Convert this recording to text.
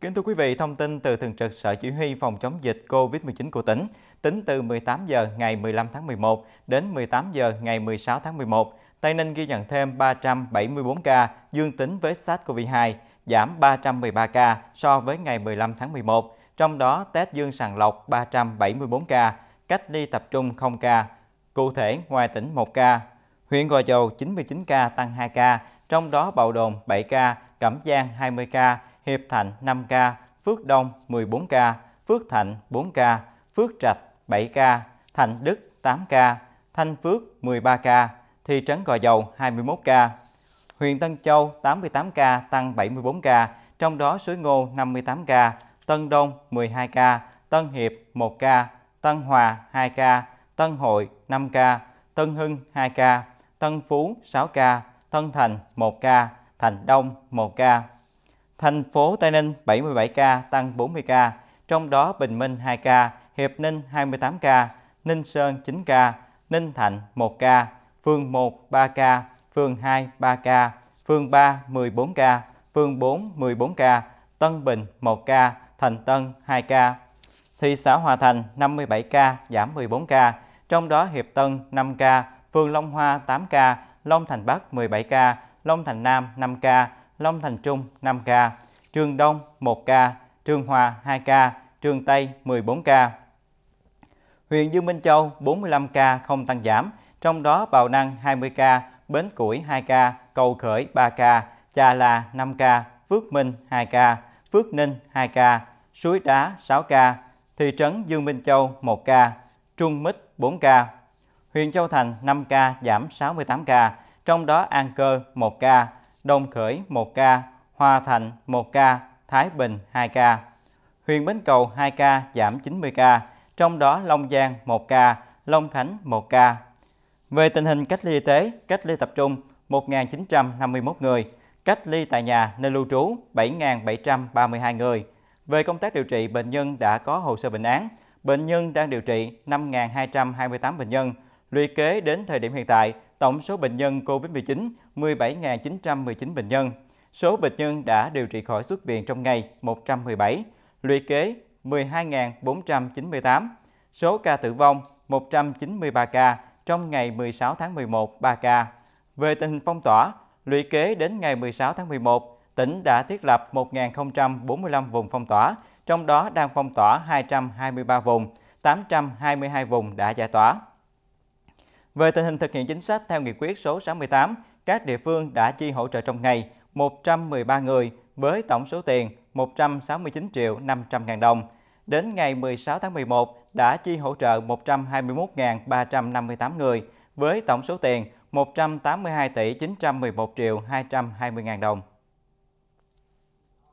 Kính thưa quý vị, thông tin từ Thường trực Sở Chỉ huy Phòng chống dịch COVID-19 của tỉnh, tính từ 18 giờ ngày 15 tháng 11 đến 18 giờ ngày 16 tháng 11, Tây Ninh ghi nhận thêm 374 ca dương tính với SARS-CoV-2, giảm 313 ca so với ngày 15 tháng 11, trong đó test dương sàng lọc 374 ca, cách ly tập trung 0 ca, cụ thể ngoài tỉnh 1 ca, huyện Gò Dầu 99 ca tăng 2 ca, trong đó Bầu Đồn 7 ca, Cẩm Giang 20 ca, Hiệp Thạnh 5 ca, Phước Đông 14 ca, Phước Thạnh 4 ca, Phước Trạch 7 ca, Thạnh Đức 8 ca, Thanh Phước 13 ca, thị trấn Gò Dầu 21 ca. Huyện Tân Châu 88 ca tăng 74 ca, trong đó Suối Ngô 58 ca, Tân Đông 12 ca, Tân Hiệp 1 ca, Tân Hòa 2 ca, Tân Hội 5 ca, Tân Hưng 2 ca, Tân Phú 6 ca, Tân Thành 1 ca, Thành Đông 1 ca. Thành phố Tây Ninh 77 ca, tăng 40 ca, trong đó Bình Minh 2 ca, Hiệp Ninh 28 ca, Ninh Sơn 9 ca, Ninh Thạnh 1 ca, phường 1 3 ca, phường 2 3 ca, phường 3 14 ca, phường 4 14 ca, Tân Bình 1 ca, Thành Tân 2 ca. Thị xã Hòa Thành 57 ca, giảm 14 ca, trong đó Hiệp Tân 5 ca, phường Long Hoa 8 ca, Long Thành Bắc 17 ca, Long Thành Nam 5 ca, Long Thành Trung 5 ca, Trường Đông 1 ca, Trường Hòa 2 ca, Trường Tây 14 ca. Huyện Dương Minh Châu 45 ca không tăng giảm, trong đó Bào Năng 20 ca, Bến Củi 2 ca, Cầu Khởi 3 ca, Chà Là 5 ca, Phước Minh 2 ca, Phước Ninh 2 ca, Suối Đá 6 ca, Thị trấn Dương Minh Châu 1 ca, Trung Mít 4 ca. Huyện Châu Thành 5 ca giảm 68 ca, trong đó An Cơ 1 ca, Đông Khởi 1 ca, Hòa Thành 1 ca, Thái Bình 2 ca. Huyện Bến Cầu 2 ca giảm 90 ca, trong đó Long Giang 1 ca, Long Khánh 1 ca. Về tình hình cách ly y tế, cách ly tập trung 1.951 người, cách ly tại nhà nơi lưu trú 7.732 người. Về công tác điều trị, bệnh nhân đã có hồ sơ bệnh án, bệnh nhân đang điều trị 5.228 bệnh nhân. Lũy kế đến thời điểm hiện tại, tổng số bệnh nhân COVID-19 17.919 bệnh nhân. Số bệnh nhân đã điều trị khỏi xuất viện trong ngày 117, lũy kế 12.498. Số ca tử vong 193 ca, trong ngày 16 tháng 11 3 ca. Về tình hình phong tỏa, lũy kế đến ngày 16 tháng 11, tỉnh đã thiết lập 1.045 vùng phong tỏa, trong đó đang phong tỏa 223 vùng, 822 vùng đã giải tỏa. Về tình hình thực hiện chính sách theo nghị quyết số 68, các địa phương đã chi hỗ trợ trong ngày 113 người với tổng số tiền 169 triệu 500 ngàn đồng. Đến ngày 16 tháng 11 đã chi hỗ trợ 121.358 người với tổng số tiền 182 tỷ 911 triệu 220 ngàn đồng.